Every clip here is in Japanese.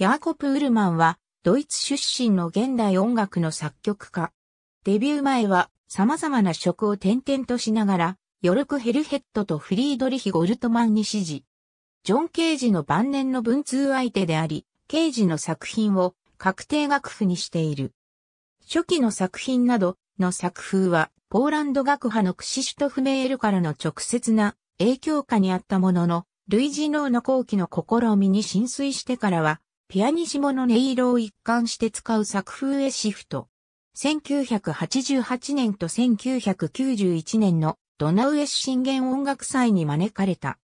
ヤーコプ・ウルマンは、ドイツ出身の現代音楽の作曲家。デビュー前は、様々な職を転々としながら、ヨルク・ヘルヘッドとフリードリヒ・ゴルトマンに支持。ジョン・ケージの晩年の文通相手であり、ケージの作品を確定楽譜にしている。初期の作品などの作風は、ポーランド学派のクシシュトフメールからの直接な影響下にあったものの、類似能の後期の試みに浸水してからは、ピアニシモの音色を一貫して使う作風へシフト。1988年と1991年のドナウエス信玄音楽祭に招かれた。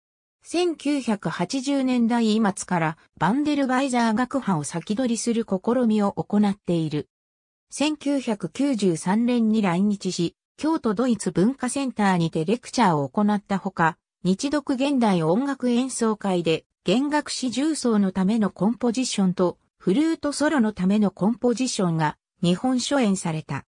1980年代末からバンデルバイザー学派を先取りする試みを行っている。1993年に来日し、京都ドイツ文化センターにてレクチャーを行ったほか、日読現代音楽演奏会で弦楽四重奏のためのコンポジションとフルートソロのためのコンポジションが日本初演された。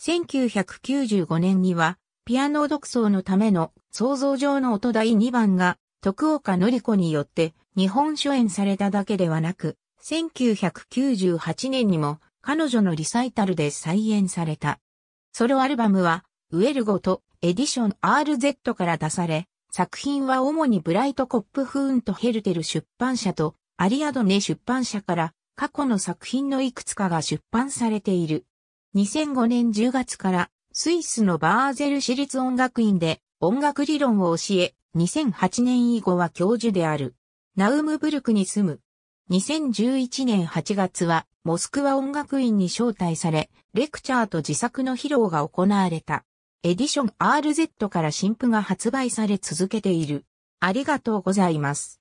1995年にはピアノ独奏のための創造上の音第2番が徳岡典子によって日本初演されただけではなく、1998年にも彼女のリサイタルで再演された。ソロアルバムはウェルゴとエディション RZ から出され、作品は主にブライトコップフーンとヘルテル出版社とアリアドネ出版社から過去の作品のいくつかが出版されている。2005年10月からスイスのバーゼル私立音楽院で音楽理論を教え、2008年以後は教授である。ナウムブルクに住む。2011年8月はモスクワ音楽院に招待され、レクチャーと自作の披露が行われた。エディション RZ から新譜が発売され続けている。ありがとうございます。